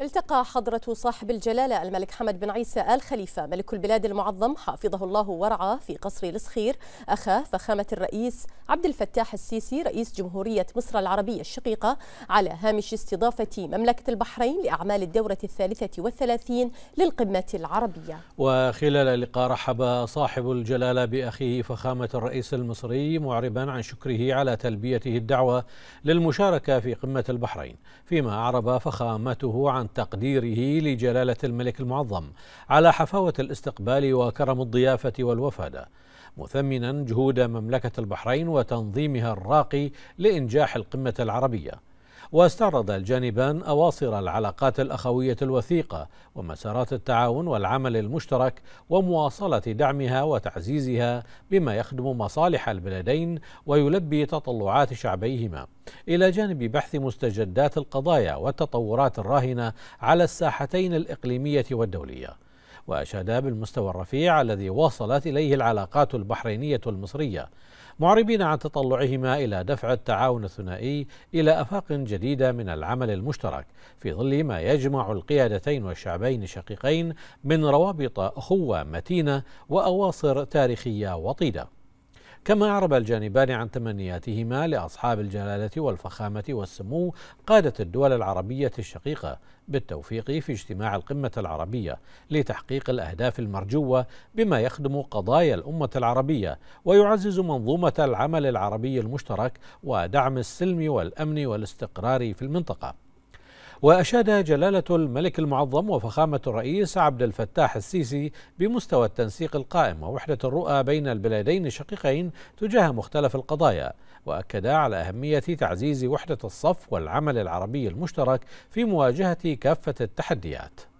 التقى حضرة صاحب الجلالة الملك حمد بن عيسى آل خليفة ملك البلاد المعظم حافظه الله ورعاه في قصر الصخير أخا فخامة الرئيس عبد الفتاح السيسي رئيس جمهورية مصر العربية الشقيقة على هامش استضافة مملكة البحرين لأعمال الدورة الثالثة والثلاثين للقمة العربية وخلال اللقاء رحب صاحب الجلالة بأخيه فخامة الرئيس المصري معربا عن شكره على تلبيته الدعوة للمشاركة في قمة البحرين فيما أعرب فخامته عن عن تقديره لجلالة الملك المعظم على حفاوة الاستقبال وكرم الضيافة والوفادة مثمنا جهود مملكة البحرين وتنظيمها الراقي لإنجاح القمة العربية واستعرض الجانبان أواصر العلاقات الأخوية الوثيقة ومسارات التعاون والعمل المشترك ومواصلة دعمها وتعزيزها بما يخدم مصالح البلدين ويلبي تطلعات شعبيهما إلى جانب بحث مستجدات القضايا والتطورات الراهنة على الساحتين الإقليمية والدولية وأشاد بالمستوى الرفيع الذي وصلت إليه العلاقات البحرينية المصرية معربين عن تطلعهما إلى دفع التعاون الثنائي إلى أفاق جديدة من العمل المشترك في ظل ما يجمع القيادتين والشعبين الشقيقين من روابط أخوة متينة وأواصر تاريخية وطيدة كما أعرب الجانبان عن تمنياتهما لأصحاب الجلالة والفخامة والسمو قادة الدول العربية الشقيقة بالتوفيق في اجتماع القمة العربية لتحقيق الأهداف المرجوة بما يخدم قضايا الأمة العربية ويعزز منظومة العمل العربي المشترك ودعم السلم والأمن والاستقرار في المنطقة وأشاد جلالة الملك المعظم وفخامة الرئيس عبد الفتاح السيسي بمستوى التنسيق القائم ووحدة الرؤى بين البلادين الشقيقين تجاه مختلف القضايا وأكدا على أهمية تعزيز وحدة الصف والعمل العربي المشترك في مواجهة كافة التحديات